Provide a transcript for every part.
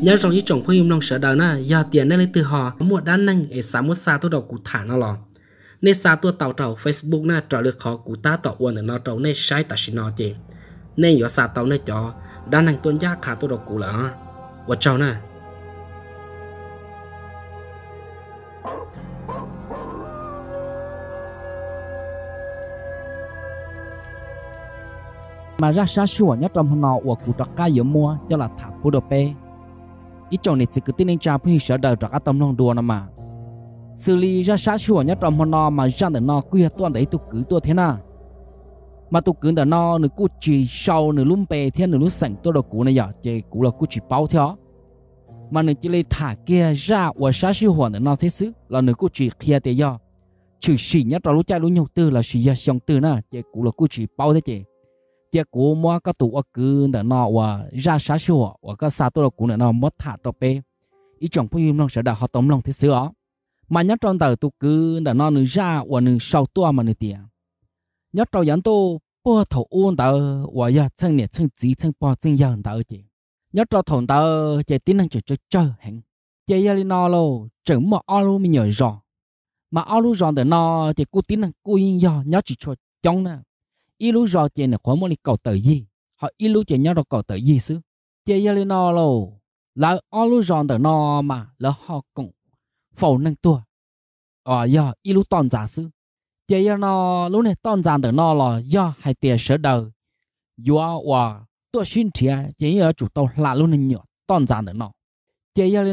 nhớ rằng ý trọng khuyên lòng sợ đời na giờ tiền nên lấy từ họ mua đan năng để xã mua xa tôi đầu cụ thả nó lò nên xa tôi tàu tàu facebook na trở được khó cụ ta tàu uẩn nó tàu nên sai ta xin nó chị nên giờ xa tàu nên cho đan năng tuân gia khả tôi đầu cụ là và chào na mà ra xa xua nhất trong nó của cụ trạc ca giữa mua cho là thả bù đồ bê ít trong này chỉ cứ tin anh cha bây giờ đời trả tâm lòng đùa nó mà xử lý ra sát chùa nhất trong hòn nó mà ra để nó quy hạt tuần đấy tụ cứ tua thế nào mà tụ cứ để nó nửa cú chỉ sau nửa lùm bè thiên nửa lùm sảnh tua đầu cú này giờ chỉ cú là cú chỉ bao theo mà nửa chỉ lấy thả kia ra và sát chùa để nó thế xứ là nửa cú chỉ kia thế giờ chỉ chỉ nhất trong lúc chạy lúc nhau tư là chỉ giờ xong tư nè chỉ cú là cú chỉ bao thế chỉ 结果么个土我 cứ nè nọ wa ra sa sửa và cái sa tôi cũng nè nọ mất thả tôi bé ý chồng phụ yếm lòng sợ đã họ tóm lòng thế sửa mà nhớ trong tờ tôi cứ nè nọ nửa ra và nửa sau tôi mà nửa tiền nhớ trong dẫn tôi bơ thổ ôn tờ và ya chân nè chân chỉ chân bò chân dần tờ chị nhớ trong thằng tờ chị tin năng chơi chơi chơi hẹn chị ya lên nọ lô chừng mà alo mình nhớ rõ mà alo rõ để nọ thì cứ tin năng cứ yên giờ nhớ chỉ cho chồng nè ilu rò chè nè khóa mô li cầu tờ gì họ ilu chè nhau rò cầu tờ gì xứ chè yà li nò lô là o lu rò tờ nò mà là họ cũng phẩu nâng tua ờ yà ilu toàn giả xứ chè nò lúc này toàn giả tờ đầu yà hòa tua xin thìa chè yà chủ tàu là lúc này nhỏ toàn giả tờ nò chè yà li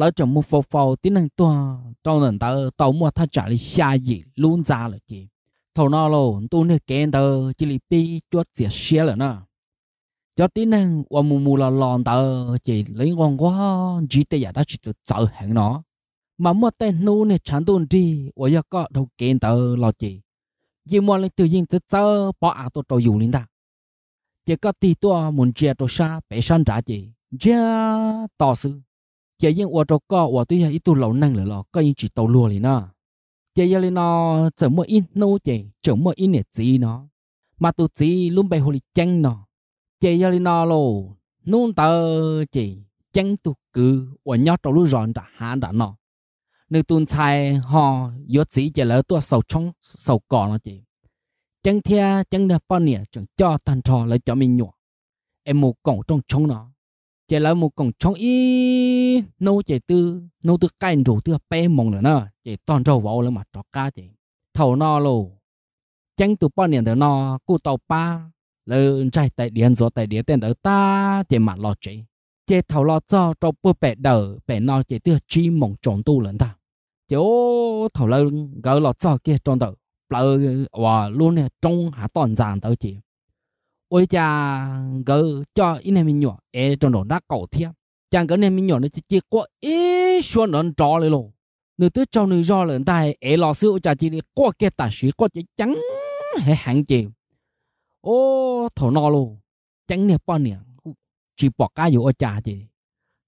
lỡ chồng mua phẩu phẩu tí nâng tua trong nền tờ tàu mua thắt trả li xa gì luôn ra là chị thầu nó lô tu nè kén tờ chỉ lì pi cho xỉa xia là nà cho tí năng qua mù mù là lòn tờ chỉ lấy ngon quá chỉ tê giả đã chỉ tụ sợ hẹn nó mà mua tay nô nè chẳng tuôn đi qua giờ có đâu kén tờ lo chỉ chỉ mua lên tự nhiên tự sợ bỏ à tôi tôi dùng lên ta chỉ có tí tua muốn chia tôi xa bé san trả chỉ chia tỏ sự chỉ riêng qua tôi có qua tôi ít tu lâu năng là lo có những chỉ tàu lùa liền nà chị giờ nó chở mua in nô chị chở mua in để gì nó mà tụi chị luôn bày hồi chăng nó chị giờ nó lô nôn tờ chị chăng tụi cứ và nhót đầu lúc rọn đã hạ đã nó nếu tuần sai họ yếu chỉ chỉ là tua sầu trong sầu cỏ nó chị chẳng thia chẳng được bao nhiêu chẳng cho thằng trò lấy cho mình nhọ em một cổng trong trống nó chỉ là một con trống y nô chỉ tư nô từ cái rủ từ bé mong nữa nè chỉ toàn rau vào là mà cho cá chỉ thầu no lù chẳng từ bao nhiêu nó cụ tàu ba, lơ trai tại điện rồi tại điện tên đỡ ta chỉ mà lo chỉ chỉ thầu lo cho cho bữa bẻ đỡ bẻ no chỉ từ chi mong tròn tu lên ta chỉ ô thầu lơ gỡ lo cho kia tròn đỡ lỡ và ờ, luôn nè trong hạ toàn giàn tới chỉ ôi cha gỡ cho in này mình nhỏ trong đó đã cầu thiếp chàng gỡ này mình nhỏ nó chỉ chỉ có ít xuân nó trò nửa tứ trong nửa do lợn tai ế lò sư ôi cha chỉ có cái tà sĩ có chỉ trắng hệ hạn chế ô thổ no luôn trắng nè bao nè chỉ bỏ cá vô ôi cha chỉ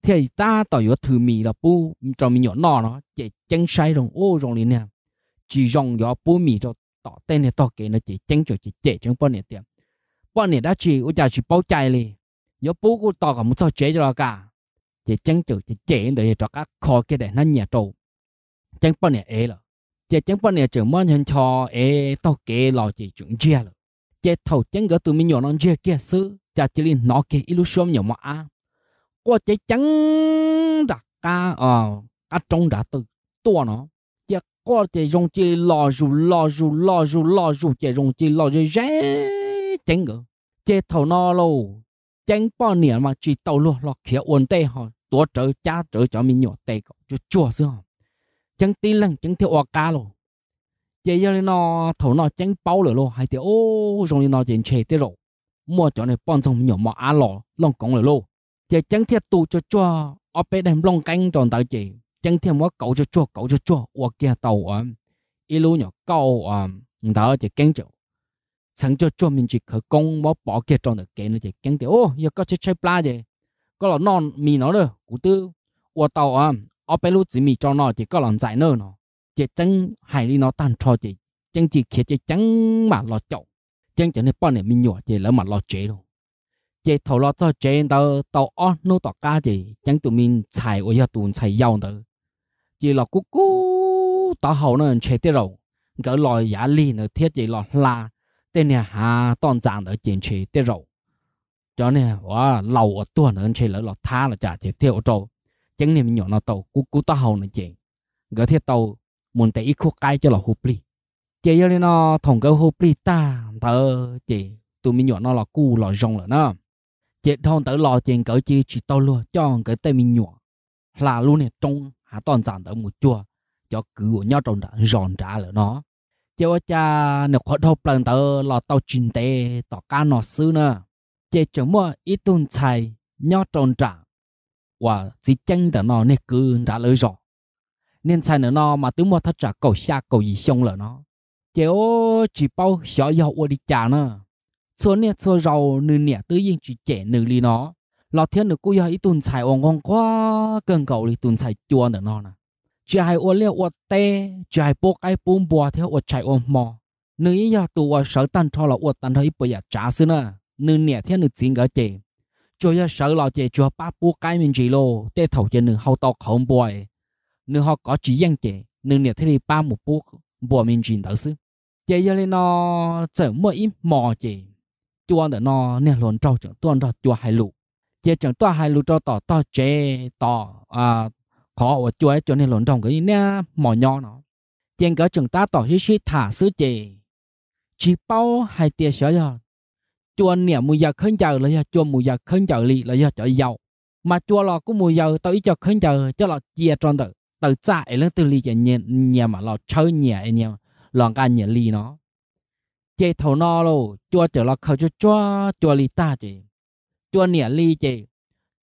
thì ta tỏ vô thử mì là pu cho mình nhỏ no nó chỉ trắng say rồi ô rồi liền nè chỉ rong gió pu mì cho tỏ tên này tỏ cái nó chỉ trắng cho chỉ chỉ trắng bao nè tiệm bọn nè đã chỉ, ôi chả chỉ bao chạy li, nhớ bố của tao còn muốn sao chế cho cả, chỉ chẳng chịu chỉ chế để cho các khó cái để nó nhẹ trâu, chẳng bọn nè ấy rồi, chỉ chẳng bọn nè chỉ muốn hình cho ấy tao kể lo chỉ chuyện chia rồi, chỉ thầu chẳng gỡ tụi mình nhỏ nó chia kia xứ, chả chỉ liên nó kia xôm nhỏ mà à, qua chỉ chẳng đặt cả ờ cả trong đã từ tua nó chỉ có chỉ dùng chỉ lo dù lo dù lo dù lo dù chỉ dùng chỉ lo dù rẻ chẳng ngờ chế thầu no lâu chẳng bao nhiêu mà chỉ tàu luôn lọt khía ổn tê họ tua trở cha trở cho mình nhỏ tê cậu cho chùa xưa họ chẳng tin lần chẳng thiếu oa cá luôn chế giờ nó thầu nó chẳng bao lửa luôn hay thì ô rồi nó chuyện chê tê rồi mua cho này bọn xong nhỏ mà á lò lòng cống lửa luôn chế chẳng theo tu cho chùa ở bên đêm lòng canh tròn tao chị chẳng theo mua cậu cho chùa cậu cho chùa oa kia tàu à ít lúc nhỏ câu à đó chỉ canh chịu sáng cho cho mình chỉ khởi công bỏ bỏ kia trong được cái nó chỉ kinh tế ô giờ có chơi chơi pla gì có là non mì nó được cụ tư ô tàu à ở bên lúc chỉ mì cho nó chỉ có là giải nơ nó chỉ chân hải đi nó tan cho chỉ chân chỉ kia chỉ chân mà lo chậu chân chỉ nên bao này mình nhỏ chỉ lỡ mà lo chế luôn, chỉ thầu lo cho chế tàu tàu ở nô tàu cá chỉ chân tụi mình xài ô giờ tụi xài giàu nữa chỉ là cú cú tàu hậu nó chế tiếp rồi cái lòi giả li nữa thiết chỉ lo là la tên nè hà toàn dạng ở chiến trì tế rộ cho nè wow lâu ở tuần hơn chơi lỡ là tha là trả chế tiêu trâu chẳng nên mình nhỏ nó tàu cú cú tao hầu nè chuyện gỡ thiết tàu muốn tay ít khúc cái cho là hụp li chế cho nên nó thòng cái hụp li ta thở chế tụi mình nhỏ nó là cú là rong là nó chế thòng tới lò chuyện cỡ chỉ chỉ tàu luôn cho cái tay mình nhỏ là luôn nè trong hạ toàn giản tới một chùa cho cứ của nhau trong đã ròn trả lỡ nó cho cha nếu có đâu lần tờ lò tàu chín tê tỏ ca nọ sư nè chế chống mua ít tuần chạy nhó tròn trả và chỉ chân tờ nó nè cứ đã lỡ rõ nên chạy nữa nó mà tớ mua thật trả cầu xa cầu gì xong là nó chế ô chỉ bao xó dầu ô đi chả nè số nè số rau nửa nè tự nhiên chỉ trẻ nửa ly nó lò thiên được cô giờ ít tuần chạy ong ong quá cần cầu thì tuần chạy chua nữa nó nè chạy ô leo ô tê chạy bốc ai bùm bùa theo ô chạy ô mò nữ ý giờ tụ ô sở tan cho là ô tan thấy bây giờ trả xứ nè nữ nè theo nữ chính gỡ chế cho giờ sở là chế cho ba bố cái mình chỉ lô tê thầu cho nữ hậu tộc không bùi nữ họ có chỉ dân chế nữ nè theo đi ba một bố bùa mình chỉ đỡ xứ chị giờ lên nó chở mơ im mò chế chuan đỡ nó nè luôn trâu chẳng tuan ra chua hai lụ chế chẳng toa hai lụ cho tỏ tỏ chê tỏ à khó của chuối cho nên lộn trong cái nè mỏ nhỏ nó trên cái chúng ta tỏ xí xí thả sứ chì chỉ bao hai tia sợ giờ chua nè mùi giờ khấn chờ là giờ chua mùi giờ khấn chờ lì là giờ chọi giàu mà chua lò cũng mùi giờ tao ít cho khấn giờ cho lò chia tròn tự tự chạy lên từ lì chạy nhẹ nhẹ mà lò chơi nhẹ nhẹ lò cả nhẹ lì nó chế thầu no lô chua chở lò khâu chua chua chua lì ta chì chua nè lì chì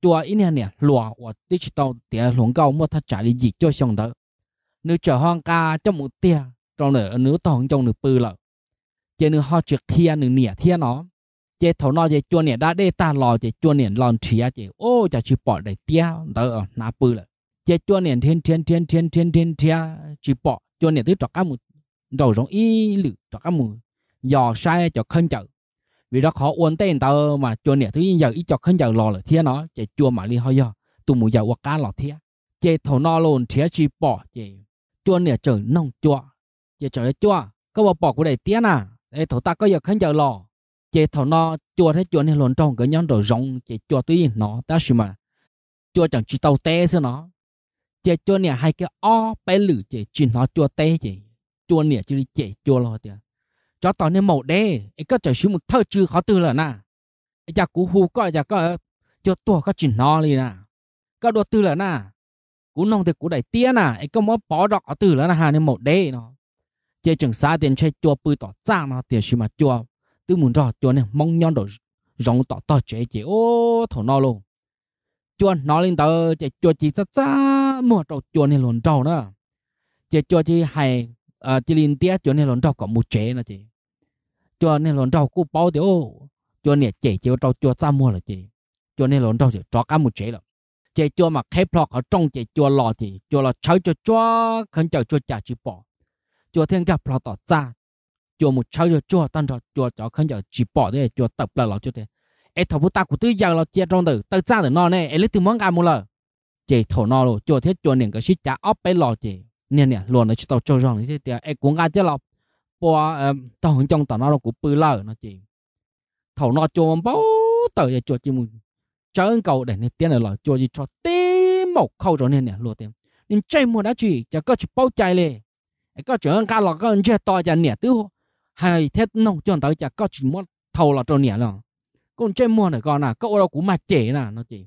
ตัวอินเนียลัวว่าดิจิตอลเตียหลงเก่าเมื่อถ้าจ่ายดีจ้อยช่องเด้อนื้อเจอห้องกาจ้ามุเตียตรงเนื้อเนื้อตองจงเนื้อปืนเลยเจเนื้อห้อเจือกเทียเนื้อเหนียเทียเนาะเจเท่าน้อเจจวนเนี่ยได้ได้ตาหล่อเจจวนเนี่ยหลอนเทียเจโอ้จะชิปอดได้เตียเด้อนาปืนเลยเจจวนเนี่ยเทียนเทียนเทียนเทียนเทียนเทียนเทียชิปอดจวนเนี่ยที่จอกกามุ đầu giống y lử trọ các mù dò sai cho khân chở vì đó khó uốn tên tao mà chua nè thứ giờ ít cho hơn giờ lò là thiên nó chạy chua mà li hơi giờ tụi mù giờ hoặc cá lò thiên chạy thầu no luôn thiên chỉ bỏ chạy chua nè trời nông chua chạy trời chua có bỏ bỏ của đầy tiếng à để thầu ta có giờ hơn giờ lò chạy thầu no chua thế chua nè luôn trong cái nhóm đồ rong chạy chua tuy nó ta xem mà chua chẳng chỉ tàu té xí nó chạy chua nè hai cái o bé lử chạy chỉ nó chua té chạy chua nè chỉ chạy chua lo tiền cho tao nên màu đê ấy có trở xuống một thơ chư khó tư là nà ấy cha cú hù coi cha có cho tua có chuyện nó đi nà có đồ tư là nà cú nông thì cú đẩy tía nà ấy có mỗi bó đỏ tư là nà hà nên màu đê nó chơi trường xa tiền chơi chua bự tỏ trang nó tiền xí mà chua tư muốn rõ chua này mong nhon đồ rong tỏ tỏ chế chế ô thổ nó luôn chua nó lên tờ chế chua chỉ xa xa mùa trâu chua này lồn trâu nữa chế chua chỉ hay ờ, chỉ liên tía chua này lồn trâu có một chế nữa chị cho nên lon rau cũng bao tiêu cho nên chỉ chỉ rau cho ra mua là chỉ cho nên lon rau chỉ cho cả một chế là chỉ cho mà khép plot ở trong chỉ cho lò thì cho là cháu cho cho khẩn chờ cho trả chỉ bỏ cho thiên gặp plot ở ra cho một cháu cho cho tan cho cho cháu khẩn chờ chỉ bỏ đấy cho tập là lò cho thế ấy thầu ta của tôi giờ là chia trong từ từ ra để nó này ấy lấy từ món gà mua là chỉ thầu nó rồi cho thế cho nên cái shit trả ốp bé lò chỉ nè nè luôn là chỉ tao cho rằng như thế thì ấy cũng gà cho lọc bò ờ, tao trong tao nó cũng bự lờ nó chỉ thầu nó cho bao tờ giờ chỉ một chơi cầu để nên tiền là cho gì cho tê một khâu rồi nên nè lúa tiền nên chơi mua đã chỉ cho có chỉ bao chạy lệ có chuyện cá lọ có chơi to cho nè tứ hay thế nông cho tao cho có chỉ mua thầu là cho nè rồi con chơi mua này con à có đâu cũng mà chế nè nó chỉ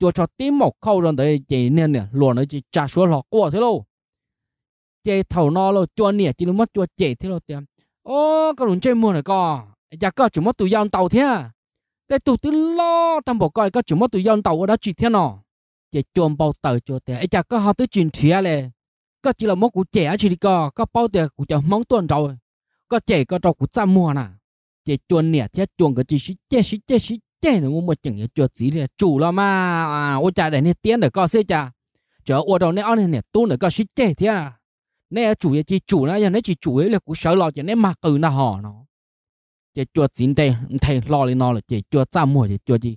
cho cho tê một khâu rồi đấy chỉ nên nè lúa nó chỉ trả số lọ qua thế luôn chế thầu nó lo cho nè chỉ nó mất cho chế thế lo tiệm ô cái lùn chơi mua này co giờ dạ, có chỉ mất tụi dân tàu thế à tụi tứ lo tam bộ coi có chỉ mất tụi dân tàu ở đó chỉ thế nọ chế chôm bao tờ cho tiền ấy giờ có họ tứ chuyện thía à lệ có chỉ là mất của chế à chỉ đi co có bao tiền của chồng mong tuần rồi à? có chế có trâu của cha mua nè chế chuồn nè thế chuồn cái chỉ xí chế xí chế xí chế nó mua chẳng nhớ chuột gì là chủ lo mà à ô cha để nè tiền để co xây cha chờ ô đầu nè ăn nè tu nữa co xí chế thế à nè chủ yếu chỉ chủ nó giờ nè chỉ chủ yếu là cũng sợ lo chỉ nè mặc từ nó hò nó chỉ chua chín đây thầy lo lên nó là chỉ chua cha mua chỉ chua gì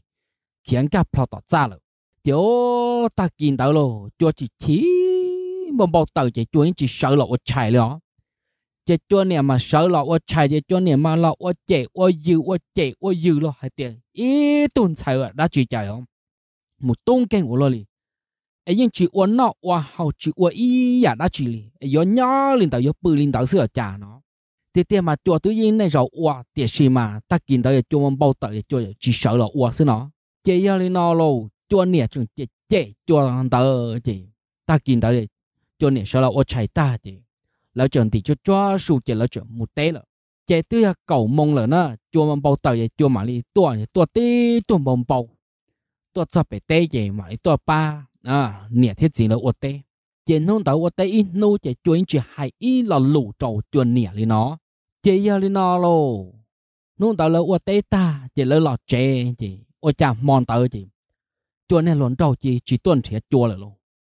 khiến cả phật tổ cha rồi chỉ ta kiến tao lo chua chỉ chỉ một bao tờ chỉ chua chỉ sợ lo ở chạy rồi chỉ chua nè mà sợ lo ở chạy chỉ chua nè mà lo ở chạy ở dư ở chạy ở dư lo hay tiền ít tuần chạy rồi đã chỉ chạy không một tung kinh của lo liền ấy nhưng chỉ uốn nọ qua hầu chỉ uốn y giả đã chỉ lì ấy gió nhỏ lên tàu gió bự lên tàu sửa trả nó tiệt tiệt mà chùa tôi yên này rồi qua tiệt gì mà ta kiến tàu chùa mong bao tàu chùa chỉ sợ là qua xí nó chế giờ lên nó lâu chùa nè chừng chế chế chùa tàu chế ta kiến tàu chùa nè sợ là qua chạy ta chế lão chừng thì cho cho sụt chế lão chừng một té rồi chế tôi cầu mong là nó chùa mong bao tàu chùa mà đi tua tua tí tua mong bao tua sắp bé té chế mà đi tua ba à nè thiết gì là ột tê chỉ không tới in nô chỉ chuyên chỉ hay y là lũ trầu chuyên nè lên nó chỉ giờ lên nó lô nô tới là ột ta chỉ là lọ chè ôi chà mòn tới chỉ chuyên này luôn trầu chỉ chỉ tuần thiệt chua là lô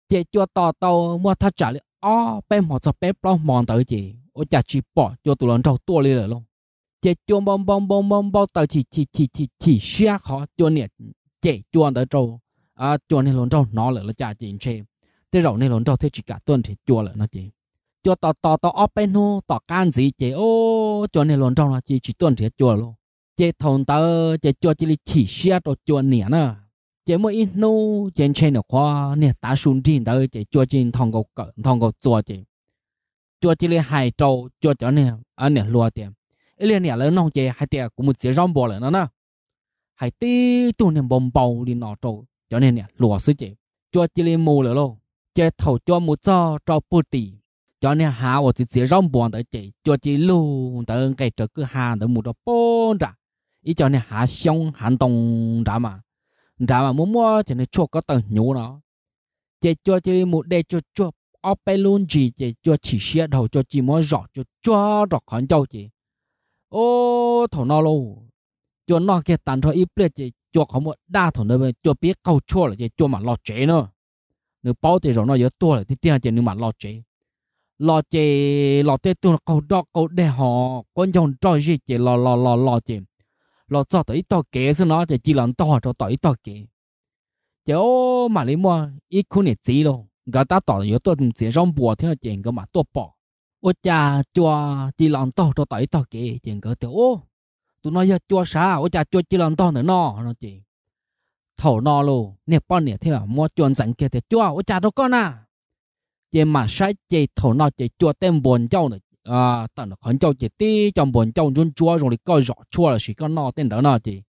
chỉ chua to mua thắt trả lại ó bé mỏ sợ bao mòn tới chỉ ôi chà chỉ bỏ chua tụi lần trầu tua lên là lô chỉ bom bom bom bom bom chỉ chỉ chỉ chỉ chỉ khó chua nè chỉ chua tới à chùa này lộn nó là là cha chị chị thế rồi này lộn trâu thế chỉ cả tuần thì chùa là nó chị chùa tò tò tò óp bên can gì chị ô chùa này lộn trâu là chị chỉ tuần thì chùa luôn chị thôn tớ chị chùa chỉ chỉ xe đồ chùa nè nè mới in nô trên trên khoa nè ta xuống trên tới chị chùa trên thằng cầu thằng cầu chùa chị chùa chỉ là hai trâu chùa chó nè ở nè lúa tiền ấy liền nè lớn nông chị hai tiền cũng một chiếc rong bò lại nó nè hai tí tu nè bông bầu đi nọ trâu cho nên nè lúa sư chế cho chỉ lên mù lỡ lô chế thầu cho mù cho cho bù tì cho nên hà ở chỉ chỉ rong bòn tới chế cho chỉ lu tới cái trở cứ hà tới mù đó bốn ra ý cho nên hà xong hàn tông ra mà ra mà muốn mua cho nên chua có tờ nhú nó chế cho chỉ lên mù để cho cho ở bên luôn chỉ chế cho chỉ xe đầu cho chỉ mua rõ cho cho rõ khó châu chế ô thầu nó luôn cho nó cái tàn thôi ít biết chế cho có một đa thằng nơi cho biết câu chua là cho mà lo chế nữa nếu bao thì rồi nó nhớ tua là thì tiền chỉ nếu mà lo chế lo chế lo tê là câu đó câu để họ quan trọng cho gì chỉ lo lo lo lo chế lo cho tới to kế chứ nó chỉ chỉ làm to cho tới to kế chỉ ô mà lấy mua ít khu này chỉ đâu người ta tỏ nhớ tôi cũng sẽ rong bùa thế là chỉ cái mà tôi bỏ ô cha cho chỉ lần to cho tới to kế chỉ cái tôi ô tụi nó giờ chua xá ôi chà chua chỉ làm to nữa nó nó chỉ thầu nó luôn. nè bọn nè thế là mua chuồn dặn kia thì chua ôi chà đâu có na. chỉ mà sai chỉ thầu nó chỉ chua tem buồn châu nữa à tận khẩn châu chỉ tí trong buồn châu run chua rồi thì coi rõ chua là chỉ có nó tên đó nó chỉ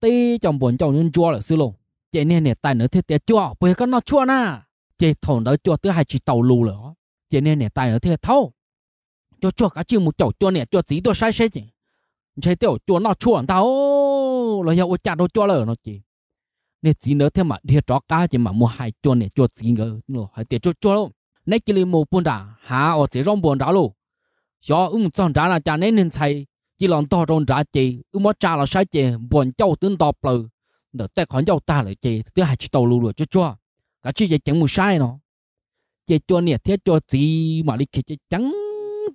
tí trong buồn châu run chua là sư luôn. chỉ nè nè tại nữa thế thì chua bởi con nó chua na chỉ thầu đó chua thứ hai chỉ tàu lù nữa chỉ nè nè tại nữa thế thâu cho chua cả chim một chậu chua nè chua tí tôi sai sai chỉ chế tiểu chua nó chuồn tao là giờ ôi chả đâu chua lở nó chỉ nên chỉ nữa thêm mà thiệt rõ cá chỉ mà mua hai chua này chua chỉ ngờ nó hai tiệt chua chua luôn nè chỉ lấy một bún đà hà ở chỉ rong bún đà luôn giờ ung chọn đá là chả nên nên xài chỉ lòng to rong đá chỉ ung mất trà là sai chỉ bún châu tướng to bờ đỡ tay khỏi châu ta lại chỉ thứ hai chỉ tàu lù lù chua chua cả chỉ giờ chẳng mua sai nó chỉ chua này thiết chua chỉ mà đi kia chỉ trắng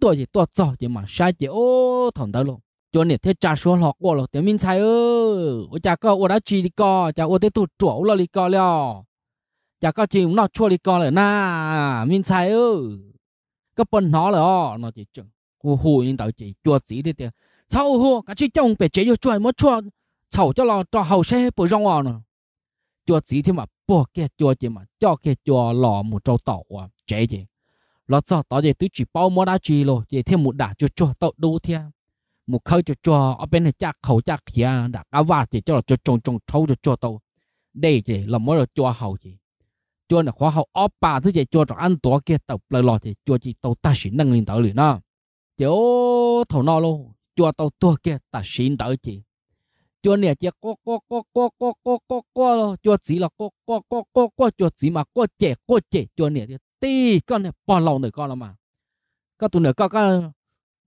tôi chỉ tôi cho chỉ mà sai chỉ ô thằng đó luôn cho nên thế cha số lọ qua lọ tiếng minh sai ơ ô cha có ô đã chi đi co cha ô thế tụt chỗ lọ đi co leo cha có chi nó chua đi co rồi na minh sai ơ có bên nó rồi nó chỉ chừng hù hù nhưng tao chỉ chua chỉ đi tiền sau hù cả chi chồng bể chế cho chua mất chua sau cho lọ cho hậu xe bồi rong vào nè chua chỉ thì mà bỏ kia chua chỉ mà cho kia chua lọ một trâu tàu à chế gì lọ sao tao chỉ tứ chỉ bao mua đã chi rồi chỉ thêm một đả chua chua tàu đâu theo một khơi cho cho ở bên này chắc khẩu chắc kia đã cá vạt chỉ cho là cho trồng trồng trâu cho cho tàu đây chỉ là mỗi là cho hậu chỉ cho là khóa hậu ở bà thứ chỉ cho cho ăn tổ kia tàu lời lọt chỉ cho chỉ tàu ta xin năng lên tàu liền nó chỉ ô thầu no luôn cho tàu tua kia ta xin tàu chỉ cho nè chỉ có có có có có có có có lo cho chỉ là có có có có có cho chỉ mà có chế có chế cho nè tì con này bỏ lâu nữa con là mà các tụi nữa các các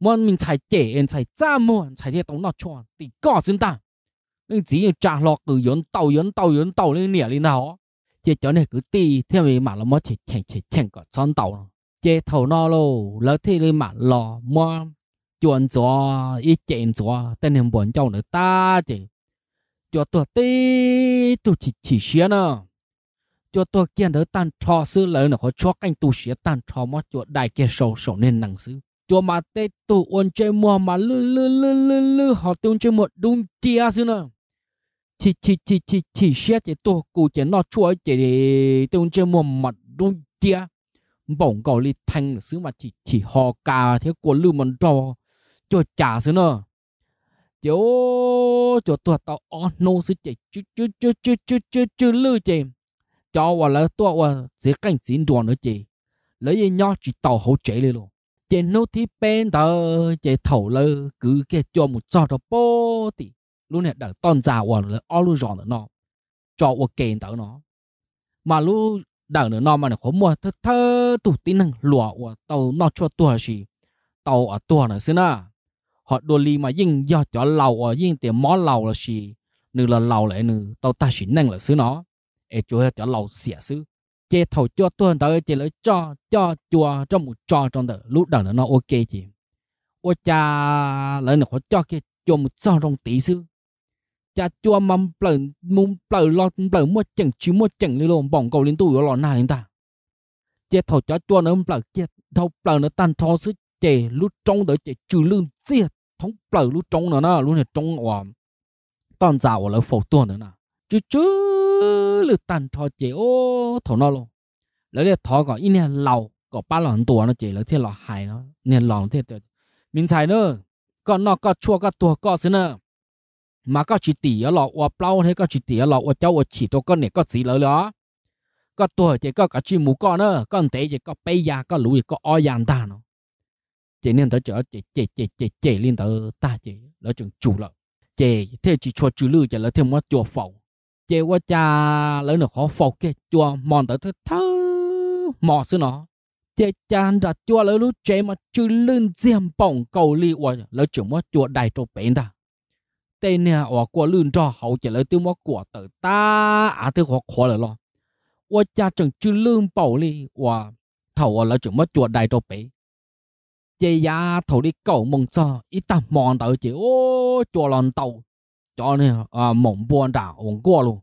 莫面才借人才咋么才啲懂那穿地高先得，你只要摘落佢引導引導引導你年你那好，借咗呢佢啲聽咪買了麼切切切切個穿到咯，借頭那咯，แล้วที่你買了麼轉咗一轉咗，等你換咗你打啫，就多啲都切切些呢。cho tôi kiến đỡ tan trò sư lớn là có cho canh tu sĩ tan trò mót chuột đại kia sầu sầu nên nặng sư cho mà tê tụ ôn chơi mùa mà lư lư lư lư lư họ tụ ôn chơi mùa đúng tia xưa nè chỉ chỉ chỉ chỉ chỉ xét chỉ tụ cụ chỉ nó chua chỉ để tụ ôn chơi mùa mà đúng tia bổng cầu li thanh xứ mà chỉ chỉ họ cà thế của lư mình trò cho trả xưa nè chỗ chỗ tụ tao on nô xứ chỉ chứ chứ chứ chứ chứ chứ chứ lư chỉ cho và là tụ và sẽ cảnh xin đòn nữa chỉ lấy gì nhau chỉ tàu hỗ trợ lên luôn chế nô thì bên tờ chế thầu lơ cứ cái cho một cho đó bố thì lúc này đã toàn giả hoàn là all luôn rồi nó cho một kèn tờ nó mà lúc đằng nữa nó mà nó khó mua thơ thơ tủ tí năng lụa của tàu nó cho tua gì tàu ở tua nữa xin à họ đồ li mà dinh do cho lầu ở dinh tiền mó lầu là gì nửa là lầu lại nửa tàu ta chỉ năng là xứ nó ê chúa cho lầu xỉa xứ chế thầu cho tôi tuần tới chế lấy cho cho chùa trong một cho trong đó lúc đầu nó ok chị ô cha lấy nó cho cái cho một cho trong tí xứ cha chùa mầm bờ mum bờ lo bờ mua chừng chứ mua chừng đi luôn bỏng cầu lên tủ rồi na lên ta chế thầu cho cho nó bờ chế thầu bờ nó tan thò xứ chế lúc trong đó chế trừ lương chết, thống bờ lúc trong nó nó luôn này trong òa toàn giàu là phổ tuần nữa nè chứ chứ lự tàn thọ chế ô thọ nó luôn lấy để thọ gọi ít nè lầu có ba lần tuổi nó chế lấy thế lọ hài nó nè lòng thế tuyệt mình xài nữa còn nọ, có chua có tua có xí nữa mà có chỉ tỷ ở lọ ở bao thế có chỉ tỷ ở lọ ô, cháu ô chỉ tôi con này có gì lỡ đó có tuổi thì có cả chim mũ con nữa con tế chế, có bay già có lùi có o yàn ta nó Chế nên tới chỗ chế chế chế chế chế lên tới ta chế. lỡ chừng chủ lợ chế, thế chỉ cho chữ lư chế, lỡ thêm một chùa phẩu chế qua cha lớn nó khó phục kia chùa mòn tới thứ thơ mò xứ nó chế chan ra chùa lớn lúc chế mà chữ lưng diêm bỏng cầu li qua lớn chữ mà chùa đại trâu bén ta tên nè ở qua lưng cho hậu chế lớn tiêu mà của tới ta à thứ khó khó là lo quá cha chẳng chữ lưng bỏng li qua thầu lớn chữ mà chùa đại trâu bén chế ya thầu đi cầu mong cho ít ta mòn tới chế ô chùa lòn tàu cho nên à mộng buồn đã ổn qua luôn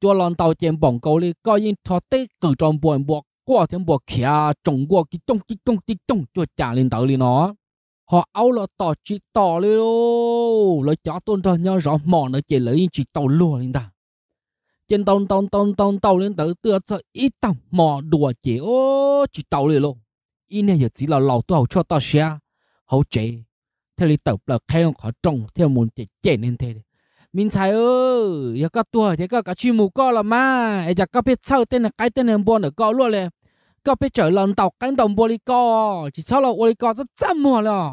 cho lần đầu tiên bóng cầu đi có những cho tới cử trong buồn buồn qua thêm buồn kia trong qua cái trồng cái trồng cái trồng cho trả lên tới đi nó họ áo là tỏ chỉ tỏ đi luôn, là cho tôn ra nhau rõ mòn nó chỉ lấy chỉ tàu luôn lên ta trên tàu tàu tàu tàu tàu lên tới tựa cho ít tàu mò đùa chỉ ô chỉ tàu đi luôn, ít này giờ chỉ là lầu tàu cho tao xe hậu chế thế li tập là khai ông khó trồng theo muốn chỉ chế nên thế mình thấy ơi giờ các tuổi thì các cái chim mù co là mà ấy giờ các biết sao tên là cái tên là buồn ở co luôn này các biết trở lần tàu cánh đồng bồi li co chỉ sau là bồi li co rất trăm mùa rồi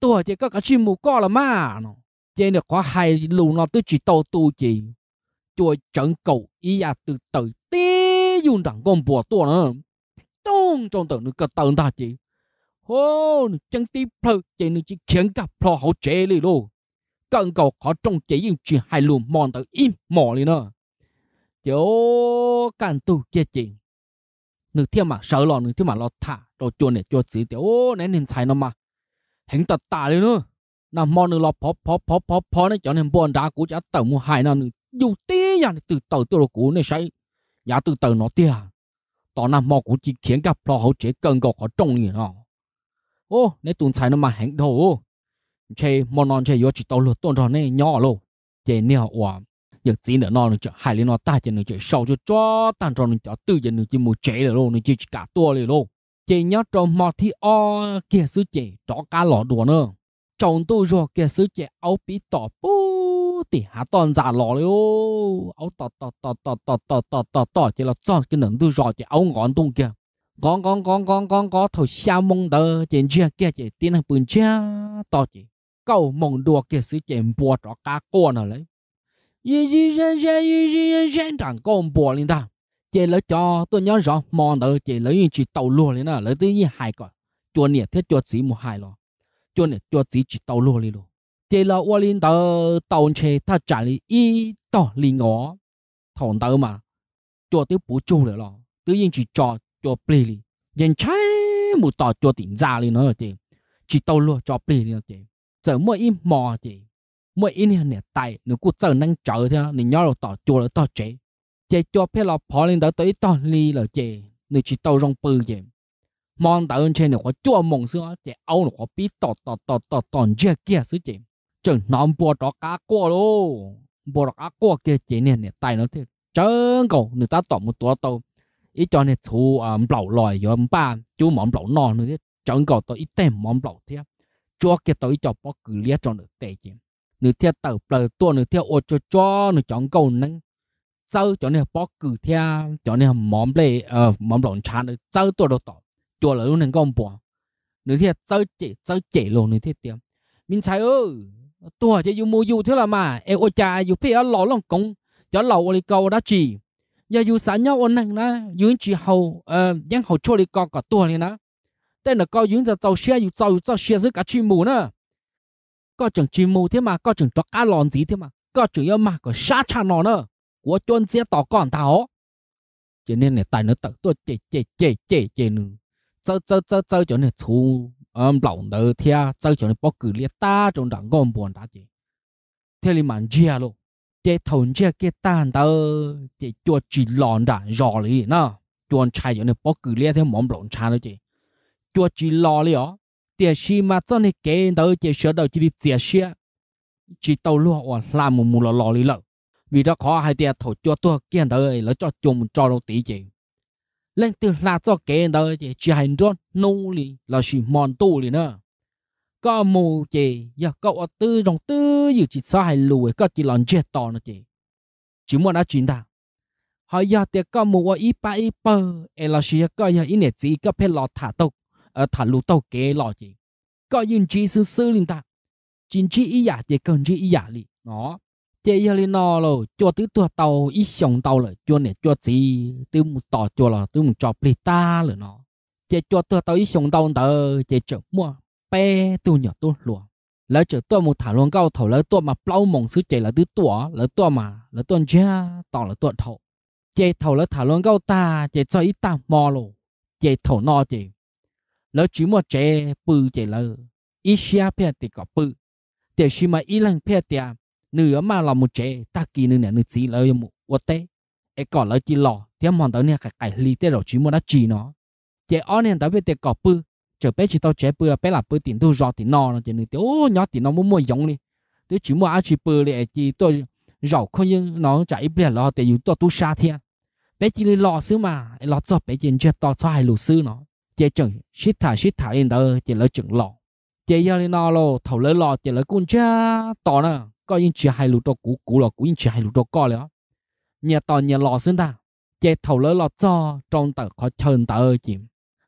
tuổi thì các cái chim mù co là mà nó chế được có hai lù nó tôi chỉ tàu tu chỉ chùa trận cầu ý à từ từ tí dùng rằng con bùa tua nữa trong trong tầng nước cờ tầng ta chỉ ô chẳng tìm phơ chỉ nên chỉ khiến cả phò hậu chế đi luôn cần cầu có trong chế những chuyện hai lùm mòn tự im mò đi nữa chỗ càng tu kia chuyện nữ thiên mà sợ lo nữ thiên mà lo thả rồi cho này cho chỉ tiểu ô nén nên xài nó mà hình tật tả đi nữa nằm mòn nữ lo phó phó phó phó phó nó cho nên buồn đá cũ chả tẩu mua hai nó dù tí nhà từ tàu tôi cũ này say giá từ tàu nó tia tỏ nằm mò cũng chỉ khiến gặp lo hậu chế cần cầu có trong gì nó ô nè tụn xài nó mà hẹn đồ chơi món non chơi vô chỉ tàu lượt tụn rồi nè nhỏ lô chơi nè hòa giờ chỉ nữa nó chơi hai lên nó ta chơi nữa chơi sau cho cho tan tròn cho tư giờ nữa chơi mua chơi rồi lô nữa chơi cả tua rồi lô chơi nhớ trong mọt thì o kia sứ chơi chó cá lọ đùa nữa trong tôi rồi kia sứ chơi áo bị tỏ thì hạ toàn giả lọ rồi áo tỏ tỏ tỏ tỏ tỏ tỏ tỏ tỏ chỉ là chọn cái nền tôi rồi chơi áo ngón tung kia con con con con con có thổi sao mong đờ trên chia kia chị tin hàng bùn chia to chỉ cầu mong đùa kia sự chèn bùa cho cá cô nào lấy y y sen sen y y sen sen thằng con bùa lên ta chỉ lấy cho tôi nhớ rõ mong đờ chỉ lấy những chỉ tàu lùa lên nào lấy tới như hai cọ chuột nhiệt thiết chuột gì một hai lo chuột nhiệt chuột gì chỉ tàu lùa lên lo chỉ là ô lên tàu tàu chè ta trả lý y tàu lý ngó thằng tàu mà chuột tới bù chu rồi lo tự nhiên chỉ cho cho bì li dân trái mù tỏ cho tỉnh ra li nó chị chỉ tàu luôn cho bì li chị giờ mỗi im mò chị mỗi in hiện nè tai nó cũng giờ năng chờ theo nên nhớ là tỏ cho là tỏ chế chị cho phép là bỏ lên đó tới tỏ li là chị nó chỉ tàu rong bự chị mong tàu trên nó có chua mộng xưa chị âu nó có biết tọt tọt tọt tọt tỏ chia kia xứ chị chừng nón bùa đó cá cua luôn bùa đó cá cua kia chị nè này tài nó thiệt chân cầu người ta tọt một tua tàu ít cho nên chú um à, bảo lòi rồi ba chú món bảo nọ nữa chọn gọi tôi ít tem món bảo thế cho kia tôi cho bó cử liệt cho nữa tệ chứ nữa theo tàu bờ tua nữa theo ô cho cho nữa chọn cầu nâng sau cho nên bó cử theo cho nên món lệ ờ món bảo chán nữa sau tôi đồ tỏ chùa là luôn nên con bỏ nữa theo sau chỉ sau chỉ luôn nữa theo tiệm mình thấy ơi tua chứ yêu mua yêu thế là mà em ô cha yêu phải ở lò lòng công cho lầu ô li câu đã chỉ giờ dù xã nhau ổn định na dưỡng chỉ hầu ờ giang hầu cho đi con cả tua này na tên là coi dưỡng giờ tàu xe dù tàu tàu xe dưới cả chim mù na. có chẳng chim mù thế mà có chẳng cho cá lòn gì thế mà có chẳng yêu mà có sát cha nó nữa của chôn xe tỏ còn thảo cho nên này tại nó tự tôi chê chê chê chê chê nữa chơi chơi chơi chơi cho nên chú um ờ, lòng đỡ thea chơi cho nên bóc cử liệt ta trong đảng gom buồn đã chị thế thì mà chia luôn chế thôn chế cái tan ta chế cho chỉ lòn đã rõ lý nó chuan chai cho nên bỏ cử lia theo mỏm lộn chai đó chị cho chỉ lo lý ó tiền mà cho nên kế tới chế sửa đầu chỉ đi chia sẻ chỉ tàu lúa và làm một mù lò lò lý vì đó khó hai tiền thổ cho tôi kiên tới là cho chung cho đâu tí chị lên từ là cho kế tới chị chỉ hành tròn nô lý là chỉ mòn tu lý nữa có mù chị giờ cậu ở tư trong tư dù chỉ sao hay lùi có chỉ lòn chết to nó chị chỉ muốn đã chuyển ta họ giờ thì có mù ở ít ba ít bơ em là sự có giờ ít nét gì có phải lo thả tàu ở ờ, thả lùi tàu kế lo chị có yên chỉ sư sư linh ta chính chỉ ý giả thì cần chỉ ý giả li nó chị giờ li nó rồi cho tứ tua tàu ít sòng tàu rồi cho nè cho gì tứ một tỏ cho là tứ một chọc li ta rồi nó chị cho tua tàu ít sòng tàu tờ chị chở mua bé tu nhỏ tu lùa lỡ chữ tua một thả luôn cao thầu lỡ tua mà plau mong sứ chạy lỡ tứ tua lỡ tua mà lỡ tua cha tỏ lỡ tua thầu chạy thầu lỡ thả luôn cao ta chạy cho ít ta mò lù chạy thầu no chạy lỡ chỉ một chạy bự chạy lỡ ít xia phe thì có bự để khi mà lần phe thì nửa mà là một chạy ta kỳ nửa nửa chỉ lỡ một vật tế ấy còn lỡ chỉ lò thì mòn tới nè cái cái lì tế rồi chỉ một đã chỉ nó chạy on nè tới về thì bự chờ bé chỉ tao chế bữa bé là bữa tiền thu rọ thì no nó chỉ nữa ô nhỏ thì nó muốn mua giống đi tôi chỉ mua ăn chỉ bữa để chỉ tôi rọ không nhưng nó chạy bia lo thì dù tôi tu sa thiên bé chỉ lấy lọ xứ mà lọ cho bé chỉ chơi to cho hai lù xứ nó chế chừng shit thả shit thả lên đó chỉ lấy chừng lọ chế giờ lên nó lo thầu lấy lọ chỉ lấy con cha to nè có những chỉ hai lù to cũ cũ lọ cũ những chỉ hai lù to co nữa nhà to nhà lọ xứ ta chế thầu lấy lọ cho trong tờ có chơn tờ chỉ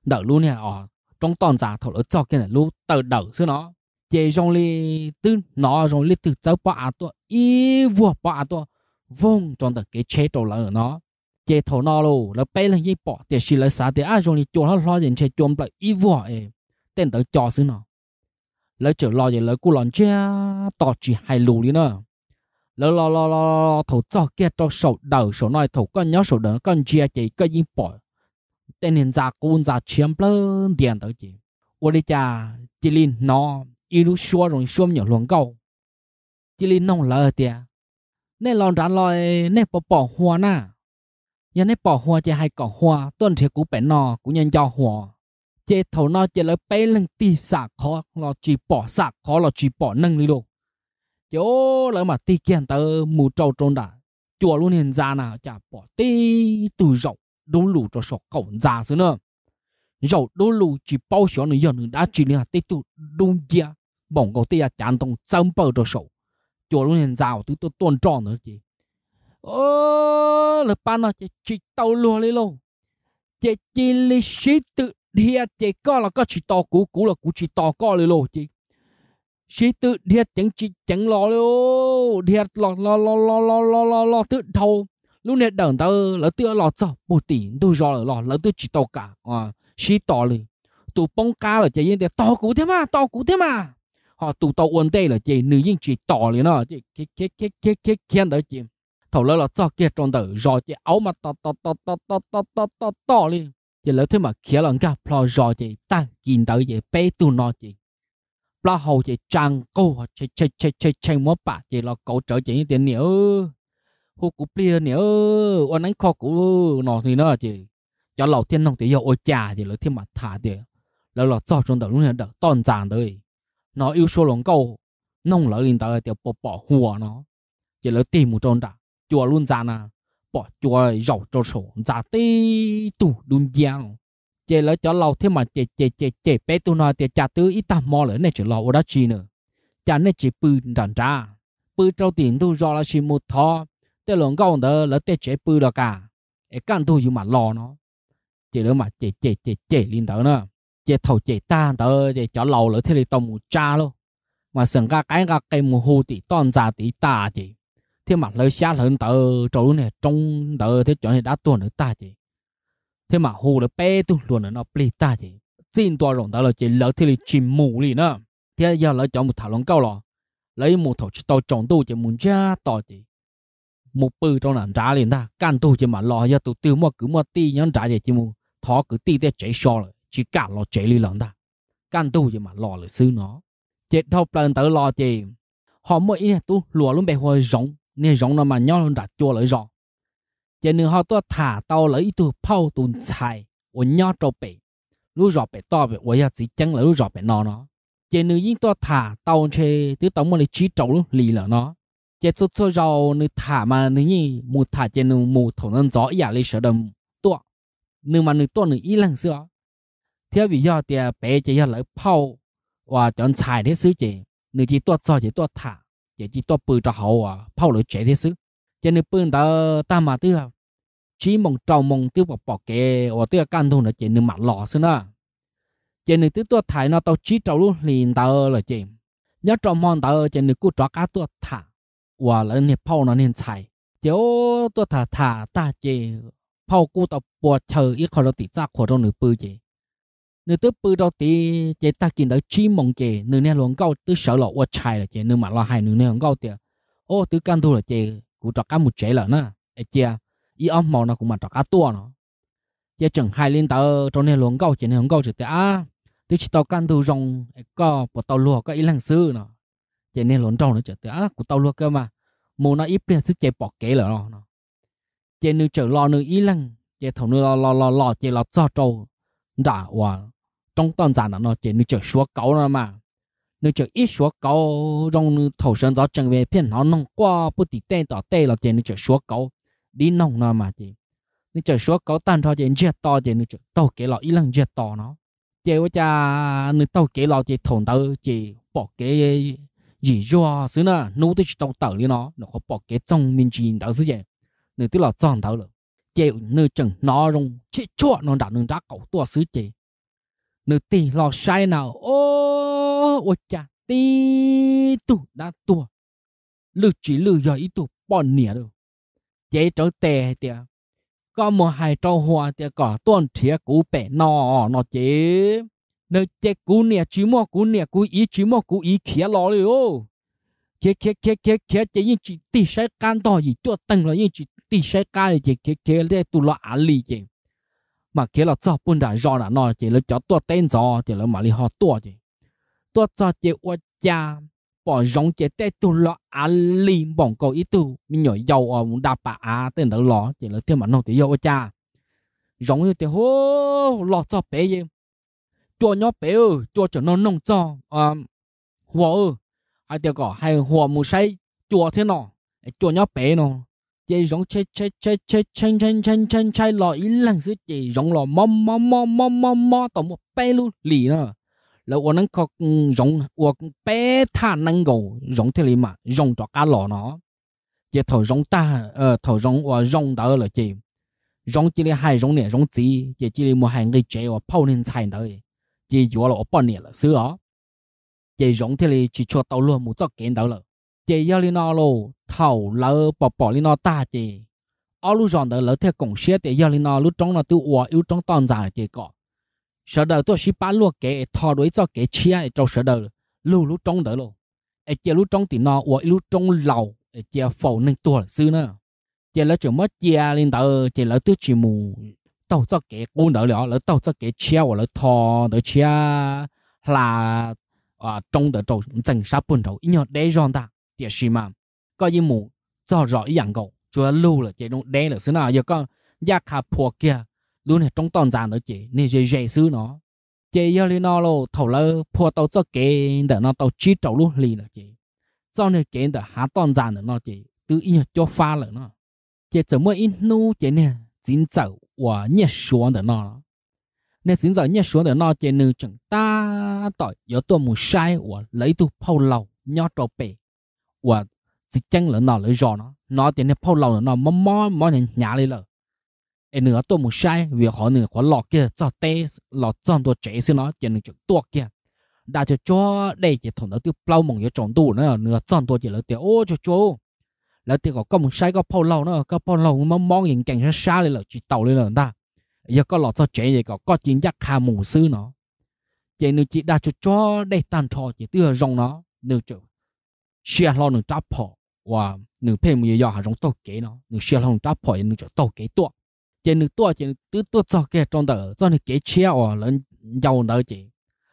đợi luôn nè ờ trong toàn giả thổ lỡ cho cái này lúc từ đầu xưa nó chế trong li tư nó trong li từ cháu bỏ to y vua bỏ to vong trong được cái chế đồ là nó chế thổ nó lô là bây lên gì bỏ để xí là sao để ai trong li cho nó lo gì chế chôm lại y vua ấy tên tới cho xưa nó lỡ chờ lo gì lỡ cú lòn chia tọt chỉ hai lù đi nữa lỡ lo lo lo thổ cho kia trong sổ đầu sổ nói thổ con nhớ sổ đỡ con chia chỉ có gì bỏ tên hình giả côn giả chiếm lớn tiền tới chị ô đi cha chị linh nó y lúc xua rồi xua nhiều luồng câu chị linh nông lờ tiền nên lon ra lòi nên bỏ bỏ hoa na nhà nên bỏ hoa chị hay cỏ hoa tuần thì cũng bé nò cũng nhận cho hoa chị thầu nò chị lấy bé lưng tì xả khó lo chỉ bỏ xả khó lo chỉ bỏ nâng đi luôn chị ô lỡ mà tì kiện tớ mù trâu trôn đã chùa luôn hình ra nào chả bỏ tì từ rộng đô lù cho sọ cổng già xứ nữa rồi đô lù chỉ bao số nữa giờ nữa đã chỉ là tê tu đông gia bọn có tê à chán tông sớm bờ cho sọ cho luôn hiện giàu tứ tôi tuần tròn nữa chị ơ là ban nó chị chỉ tàu luôn đi lô, chỉ chỉ lì xí tự địa chỉ có là có chỉ to cũ cũ là cũ chỉ to có đi lô chị sĩ tự thiệt chẳng chỉ chẳng lo lô thiệt lo lo lo lo lo lo lo tự thâu lúc này đầu tao lỡ tựa lọt sao một tỷ tôi rõ là lọt lỡ tựa chỉ tàu cả à chỉ tỏ lên tụ bông cá là chỉ yên để to cú thế mà to cú thế mà họ tụ tàu uốn đây là chỉ nữ yên chỉ tỏ lên nó chỉ cái cái cái cái cái kiên đó chỉ thầu lỡ là cho kia trong đầu rồi chỉ áo mà to to to to to to to to to lên chỉ lỡ thế mà kia lần cả lo rồi chỉ ta nhìn tới chỉ bé tu nó chỉ lo hầu chỉ trang câu chỉ chỉ chỉ chỉ chỉ mua bạc chỉ lo cậu trở chỉ như tiền nhiều hú cụ plia nè ơ ôn anh khó cú nó thì nó chỉ cho lão thiên nông thì yêu ôi chà thì lão thiên mặt thả thì lão lão cho trong đầu lúc này đỡ toàn giàn đấy nó yêu số lòng câu nông lão linh tới thì bỏ bỏ hùa nó chỉ lão tìm một tròn đã chùa luôn giàn à bỏ chùa rầu cho sổ giả tí tủ đun giang chỉ lão cho lão thiên mặt chỉ chỉ chỉ chỉ bé tu nó thì cha tứ ít tạm mò lỡ này chỉ lão ở đó chi nữa cha này chỉ bự đàn trà, bự trâu tiền tu do là chỉ một thọ tê lồng gong đó là tê chế bự đó cả ấy căn thu dùng mà lo nó chỉ nữa mà chế chế chế chế lên đó nữa chế thầu chế ta đó chế cho lâu là thế này tông cha luôn mà sừng cái cái cái cái mù hù thì toàn già thì ta chị thế mà lời xa lớn tờ chỗ này trong tờ thế chỗ này đã tuần nữa ta chị thế mà hù là bé tu luôn nữa nó bị ta chị xin to rộng tờ là chị lỡ thế này chìm mù đi nữa thế giờ lỡ chọn một thảo luận câu lọ lấy một thầu chỉ tàu trồng tu chỉ muốn cha tỏ chị một bự trong nàn trả liền ta can tu chỉ mà lo cho tụ tiêu mà cứ mà ti nhắn trả về chỉ mua thọ cứ ti để chạy so rồi chỉ cả lo chạy li lần ta can tu chỉ mà lo là xứ nó chết thọc lần tới lo chỉ họ mới ý tu lùa luôn bè hoa rộng nên rộng nó mà nhau luôn đặt chua lại rõ chỉ nên họ tu thả tao lấy tu phao tu xài ở nhau trâu bể lúc rõ bể to bể ở nhà chỉ chân là lúc rõ bể nó nó chỉ nên yên tu thả tao chơi từ tổng mà lấy chỉ trâu luôn lì là nó chế số số rau nữ thả mà nữ nhỉ mù thả chế nữ mù thổ nâng gió giả à lấy sở đầm tua nữ mà nữ tua nữ y lần xưa theo vì do thì bé chế do lấy phao và chọn xài thế xứ chế nữ chỉ tua gió chế tua thả chế chỉ tua bự cho hậu à phao lấy chế thế xứ chế nữ bự đó ta mà tư à chỉ mong trâu mong tiêu bỏ bỏ kê, và tiêu can thu nữa chế nữ mặt lò xưa nữa chế nữ tiêu tua thả nó tao chỉ trâu luôn liền tao là chế nhớ trâu mong tao chế nữ cứ trọ cá tua thả và nó tôi thả thả ta 我了你泡那年菜，就多他他大姐泡古到波 chờ ít khó đó tí ra khó đó nửa bự gì nửa tới bự đó tí chỉ ta kiến tới chi mong gì nửa nè luôn câu tới sợ lọ quá chạy là chị nửa mà lo hai nửa nè luôn câu tiệt ô tới căn thu là chị cũng trọc cá một chế là nè ấy chị y ông màu nó cũng mà trọc cá tua nó chị chẳng hai lên tờ trong nè luôn câu chị nè luôn câu chị tiệt à tới chỉ tao căn thu rong có bộ tao lúa có ý lăng sư nó chị nè luôn trong nó chị tiệt á của tao lúa cơ mà mù nó ít bây giờ chạy bỏ kế là nó chạy nữ trở lo nữ ý lăng chạy thầu nữ lo lo lo lo chế lo cho trâu đã hòa trong toàn giản nó chạy nữ trở xuống cầu nó mà nữ trở ít xuống cầu trong nữ thầu sơn gió chẳng về phiền nó nông qua bút tỉ tê tỏ tê là chế nữ trở xuống cầu đi nông nó mà chế nữ trở xuống cầu tan thôi chạy chết to chế nữ trở tàu kế lo ý lăng chết to nó chạy với cha nữ tàu kế lo chạy thầu tao chạy bỏ kế gì do xứ na nô tới chỉ tông tàu đi nó nó có bỏ cái trong mình chỉ đó xứ gì nơi tức là chọn tàu rồi chịu nơi chẳng nó rong chỉ chua nó đã nơi đã cậu tua xứ chị nơi tì lo sai nào ô ô cha tì tu đã tua lư chỉ lư giờ ít tu bỏ nỉa đâu chế trở tè tè có một hai trâu hoa tè cỏ tuôn thía cú bẻ nò nó chế nơ chế cú nè chú mò cú nè cú ý chú mò cú ý khía lò rồi ô khía khía khía khía khía chế như chỉ tì sai can to gì cho tưng là như chỉ tì sai can gì khía khía để tu lo ả lì chế mà khía là cho bún đã rõ là nó chế là cho tua tên rõ chế là mà li họ tua chế tua cho chế ô cha bỏ giống chế để tu lo ả lì bỏng cầu ý tu mình nhỏ giàu ở muốn đạp bà á tên đó lò chế là thêm mà nó thì giàu cha giống như thế hô lo cho bé gì chùa nhỏ bé ơ chùa trở non nông cho à ờ, hoa ơ ai tiêu cỏ hay hòa mù say chùa thế nọ chùa nhỏ bé nọ chị giống chơi chơi chơi chơi chơi chơi chơi chơi chơi lò ý lăng sứ chị giống lò mò mò mò mò mò mò tổng một bé luôn lì nè là uống năng có ừ, giống uống bé thà năng gầu giống thế này mà giống cho cá lò nó chị thầu giống ta ờ thầu giống và ờ, giống đó là chị giống chỉ là hai giống này giống gì chị chỉ là một hai người trẻ và phao nên chạy đấy chỉ dùa là bao nhiêu là xưa ó chỉ rộng thế này chỉ cho tàu luôn một giấc kiến tàu lợ chỉ yêu lên nó lô thầu lỡ bỏ bỏ lên nó ta chỉ ở lúc chọn đó lỡ theo cổng xe thì yêu lên nó lúc trong nó tự ủa yêu trong toàn giả chỉ có sợ đời tôi chỉ bán luôn cái thò đối cho cái chia cho sợ đời lưu lúc trong đó luôn ai chia lúc trong thì nó ủa lúc trong lầu ai chia phổ nên tua là xưa nữa chỉ lỡ chỉ mất chia à, lên tàu chỉ lỡ tự chỉ mù đầu cho cái cô đỡ lỡ lỡ đầu cho cái chia và lỡ thò đỡ chia là à trong đỡ trâu chẳng sao bận đầu ý nhớ để rong ta địa sĩ có gì mù cho rõ ý dạng cậu chúa lưu là chế đông đen là xứ nào giờ con gia khả phù luôn là trong toàn giàn đó chế nên dễ dễ nó chế giờ lên nó lo thầu lỡ phù tàu cho cái đỡ nó tàu chi trâu luôn lì là chế cho nên cái đỡ há toàn giàn nó chế từ ý cho pha là nó chế chở mới in nu chế nè chính 我念书的那了。那现在念书的那些人长大到有多么晒，我 lấy tu 泡 lâu nhớ trâu bể. Tôi chỉ chẳng là nó lấy rõ nó, nó thì nó 泡 lâu nó mò mò mò nhận nhà lấy lợ. Ở nữa tôi muốn sai vì họ nữa có lọ kia cho tê lọ trong tôi chế xin nó chỉ nên chụp tua kia. Đã cho cho đây chỉ thằng đó tiêu plau mong cho chọn tu nữa nữa trong tôi chỉ là tiêu ô cho cho. แล้วที่ก็ก็มึงใช้ก็พอเราเนาะก็พอเรามันมองอย่างแก่งช้าๆเลยเหรอจีเต่าเลยเหรอตาอยาก็หลอดเจ๊ยก็ก็จีนยักคาหมูซื้อเนาะเจนึจีดาจุดจ้อได้ตันทอจีเตื้อรงเนาะนึจุเชียร์เราหนึ่งจับพอว่าหนึ่งเพ่มือยอหารงโตเก๋เนาะหนึ่งเชียร์เราหนึ่งจับพอหนึ่งจะโตเก๋ตัวเจนึตัวเจนึตื้อตัวจอเก๋จงเต๋อจอหนึ่งเก๋เชียร์อ๋อแล้วยาวเต๋อจี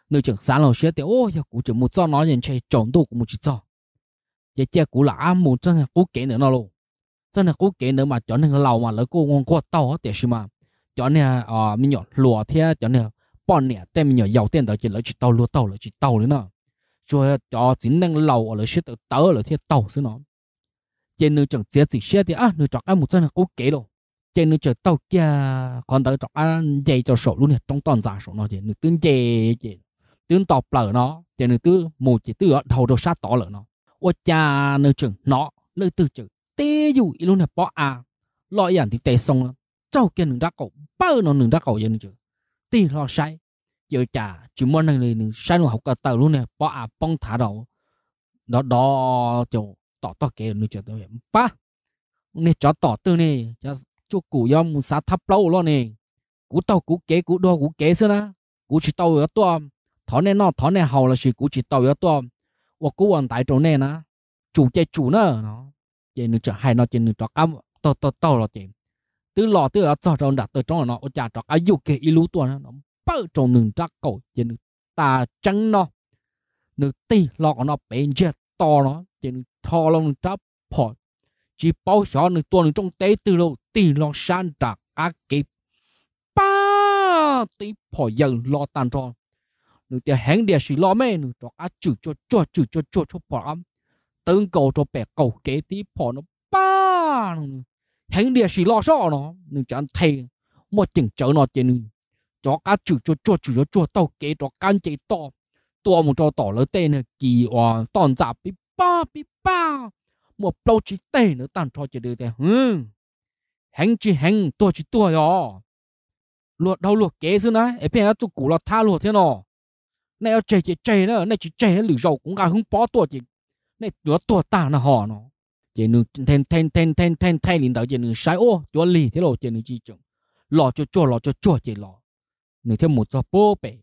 หนึ่งจังสารเราเชียร์เต๋อโอ้ยกูจะมุดจอเนาะยังใช้จงดูกูมุดจีจอ vậy cha cũ là muốn chân là cố kể nữa nó luôn chân là cũ kể nữa mà cho nên lâu mà lỡ cô ngon quá tao thì sao mà chọn nè à ờ, mình nhỏ lùa thế chọn nè bọn nè tên mình nhỏ giàu tiền đó chỉ lỡ chỉ tàu lùa tàu lỡ chỉ tàu nữa nè cho ờ, cho chính năng lâu lỡ chỉ tàu tàu lỡ thế tàu xí nó trên nơi chẳng chết gì xe thì á nơi chọn ăn một chân là cũ kể đâu trên nơi chờ tàu kia còn tới chọn ăn dây cho sổ luôn nè trong toàn giả sổ nó chỉ nơi tướng dây chỉ tướng tọp lỡ nó trên nơi tướng một chỉ tướng đầu đầu sát tỏ lỡ nó cha 我家 nơi trường nó nơi từ chữ tê dù ý luôn là bỏ à loại dạng thì tê xong cháu trâu kia nừng đắc cậu bao nó nừng đắc cậu giờ nừng chữ tì lo sai giờ cha chỉ muốn năng này nừng sai nó học cả tàu luôn nè bỏ à bong thả đầu đó đó cho tỏ tỏ kia nừng chữ tao hiểu ba nè cho tỏ tư nè chó chú cụ do muốn xá thấp lâu lo nè cụ tàu cụ kế cụ đo cụ kế xưa na cụ chỉ tàu ở to thỏ nè nọ thỏ nè hầu là chỉ cụ chỉ tàu ở to 我 cố 往 tại chỗ này nó chủ chơi chủ nữa nó chơi nữa cho hai nó chơi nữa cho cam to to to là chơi từ lọ từ ở cho trong đặt từ trong nó ở chả cho cái dục cái ilu tua nó bao trong nương trắc cổ chơi nữa ta trắng nó nữa tì lọ nó bên chết to nó chơi nữa thò lông trắc phò chỉ bao giờ nữa tua nữa trong tế từ lâu tì lọ san trạc á kịp ba tí phò dần lọ tan rồi nu tia hang địa sĩ lo mê nu cho á chữ cho cho chữ cho cho cho bỏ lắm tương cầu cho bẻ cầu kế tí bỏ nó ba hang địa sĩ lo sợ nó nu chẳng thầy một chừng chở nó trên nu cho cá chữ cho cho chữ cho cho tàu kế cho can chế to to một cho tỏ lớn tên này kỳ oa toàn giáp bí ba bí ba một bao chỉ tê nữa tàn cho chế đưa tê hừ hang chỉ hang tua chỉ tua yo luộc đâu luộc kế xưa nãy ấy bên á tụ củ lọt tha luộc thế nào này ở ờ, chè chị chè nữa này chỉ chè lử dầu cũng cả hứng bó tua chị này chúa tua ta là họ nó chị nương thêm thêm thêm thêm thêm thay lính đạo chị nương sai ô chúa lì thế rồi chị nương chỉ chồng lò cho chua lò cho chua chị lò nương thêm một giò bố bể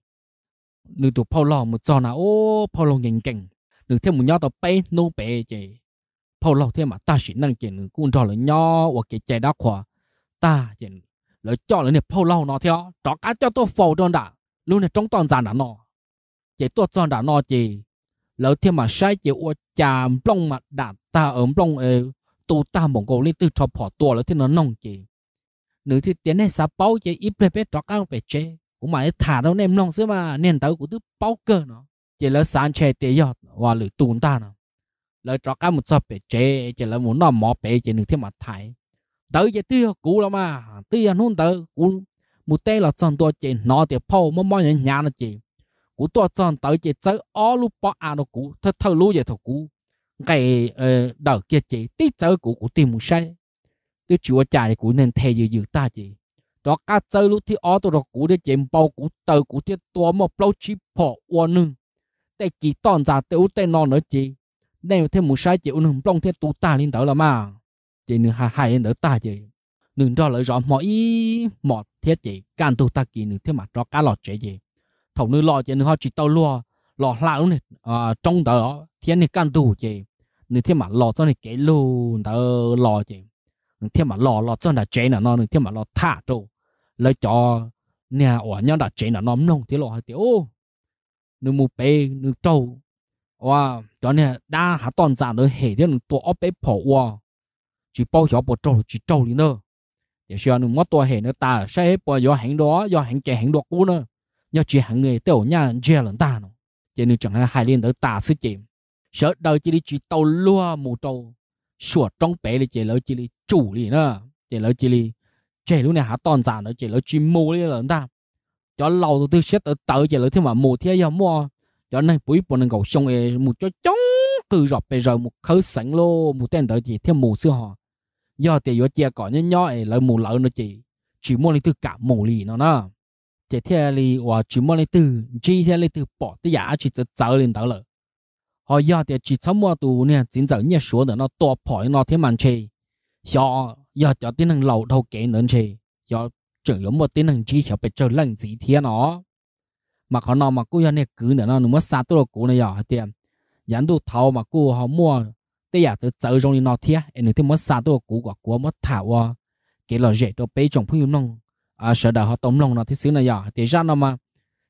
nương tụ phao lò một giò nào ô phao lò nhành cảnh nương thêm một nhau tàu bay nô bể chỉ phao lò thêm mà ta chỉ năng chị nương cũng trò là nho hoặc cái chè đá khoa ta chỉ lỡ cho là nè phao lò nó theo đó cá cho tôi phao đơn đã luôn là trong toàn giàn đã nó chỉ tôi cho đã nói gì lỡ thêm mà sai chỉ ô chà plong mà đã ta ở plong ê ờ, tu ta mong cầu lên từ cho bỏ tua lỡ thêm nó nông gì nữ thì tiền này sao bao chỉ ít bê bê trọc ăn về chế cũng mà thả đâu nem nông xưa mà nên tới cũng thứ bao cơ nó chỉ lỡ sáng chè tê giọt và lỡ tu ta nó lỡ trọc ăn một sao về chế chỉ lỡ muốn nó mò về chỉ nữ thêm mà thải tới chỉ tiêu cũ lắm mà tiêu hôn tới cũ một tay là chọn tôi chỉ nói thì phô mà mọi nhận nhà nó chỉ cú to tròn tới chỉ chơi ó lúc bỏ à nó cú thật thâu lú vậy thôi cú cái ờ đầu kia chỉ tí chơi cú cú tìm một sai cứ chịu trả thì cú nên thề dự dự ta chỉ đó cá chơi lúc thì ó tôi rồi cú để chém bao cú tờ cú thì to một bao chỉ bỏ qua nương để chỉ toàn giả tiêu tên non nữa chỉ nên thêm một sai chịu nương bông thế tu ta lên đỡ là mà chỉ nữa hai hai nữa ta chỉ nương đó lại rõ mọi mọi thiết chỉ càng tu ta kỳ nương thế mà đó cá lọt chế gì thầu nơi lọ chỉ họ chỉ tàu lo, lọ lão này à, trong đó thiên này can đủ chị nên thiên mà lo cho này kể luôn, đó lo chị nên thiên mà lo lo cho là chế là nó nên thiên mà lo thả trâu lấy cho nè, ở nhà đã chế là nó nông thì lo thì ô nên mua bê nên trâu và cho nè đa hạ toàn giả nữa hệ thiên tổ ốp bê phổ wow chỉ bao giờ bộ trâu chỉ trâu đi nữa để xem nó mất tua hệ nữa ta sẽ bao giờ hẹn đó do hẹn chạy hẹn đó cũng nữa nhau 要 chỉ hàng người tiểu nha chia lần ta nó chỉ nên chẳng hạn hai liên tới ta sự chìm, sợ đời chỉ đi chỉ tàu lúa mù trâu sủa trong bé đi chỉ lấy chỉ đi chủ gì nữa chỉ lấy chỉ đi chỉ lúc này hả toàn giả nữa chỉ lấy chỉ mua đi lần ta cho lâu từ từ xét tới tới chỉ lấy thêm mà mua thế giờ mua cho nên buổi buồn người cầu xong ấy một cho chống từ rọp bây giờ một khơi sẵn lô một tên đợi chị thêm mù xưa họ do tiền vô chia cỏ nhớ nhỏ ấy lợi mù lợi nó chị chỉ mua lên thứ cả mù lì nó nó chỉ theo li và chỉ mua lấy từ chỉ theo lấy từ bỏ tới giá chỉ chỉ trở lên đó họ giờ thì chỉ sống mua tù nè chính giờ nhẹ số nữa nó to phổi nó thế mà chơi giờ giờ cho tiếng năng lầu đầu kể nữa chơi giờ chẳng có một tiếng năng chỉ hiểu bị chơi lần gì mà họ nó mà cô giờ nè cứ nữa nó nó mất xa tôi là cô này giờ thì dán đồ thầu mà cô họ mua tới giờ tôi trở trong đi nó thế em nữa thì mất xa tôi là cô của cô mất thảo cái là rẻ đồ bé trong phu nhân à sợ đỡ họ tổng lòng nó thiết xứ này giờ à? thì ra nó mà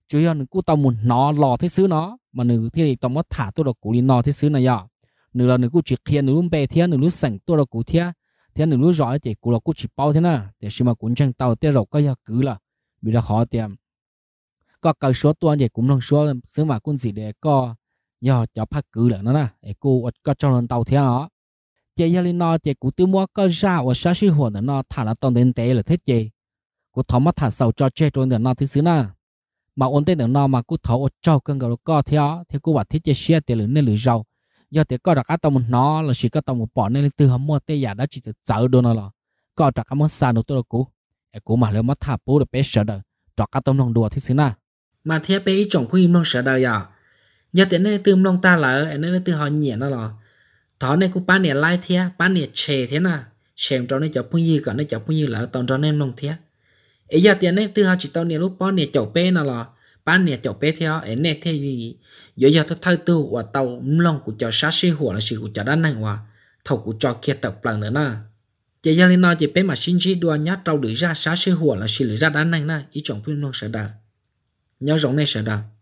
chủ yếu cú tao muốn nó lò thiết xứ nó mà nữ thì tao mất thả tôi được cú đi nó thiết xứ này giờ à? nữ là nữ cú chỉ khiên nữ lúc bè thiên, nữ lúc sẵn tôi được cú thiên, thiên nữ lúc giỏi thì cú là cú chỉ bao thế nè để khi mà cũng chẳng tao thế rồi cái giờ cứ là bị là khó tiền có cái số tuần thì cũng lòng số xứ mà cũng gì để có giờ cho phát cứ là nó nè để cú có trong lần tàu thế nó chị giờ lên nó chị cú tiêu mua có ra ở xã sĩ hồ nó thả nó toàn đến tế là thế chị cú thọ mất thả sầu cho chết rồi nữa nó thứ xứ na mà ổn tên nữa nó mà cú thọ cho cơn gạo co theo thì cú bảo thiết chế xe tiền lưỡi nên lưỡi do thế có đặc á nó là chỉ có tao bỏ nên từ hầm mua tê giả đó chỉ từ chở đồ là có đặc á mất xa nó tôi cú cú mà lấy mất thả bố được bé sợ đời trọt cá tôm nong đùa thế xứ na mà thế bé chồng phu im nong sợ đời à do thế nên từ nong ta là em nên từ họ nhẹ nó là thọ nên cú bán nè lai thế bán nè chè thế na chèm cho nên chọc phu gì cả nên chọc gì là tao cho nên nong thế ấy giờ tiền này từ họ chỉ tao nè lúc bao nè chậu bé nào là bán nè chậu bé theo ấy nè thế gì giờ giờ tao thay tư và tao lòng của cho sát sĩ hùa là sự của cho đan năng hòa thầu của cho kia tập lần nữa nè chỉ giờ lên nói chỉ bé mà xin chỉ đua nhát tao đưa ra sát sĩ hùa là sự đưa ra đan năng nè ý chọn phim non sẽ đạt, nhớ rộng này sẽ đạt.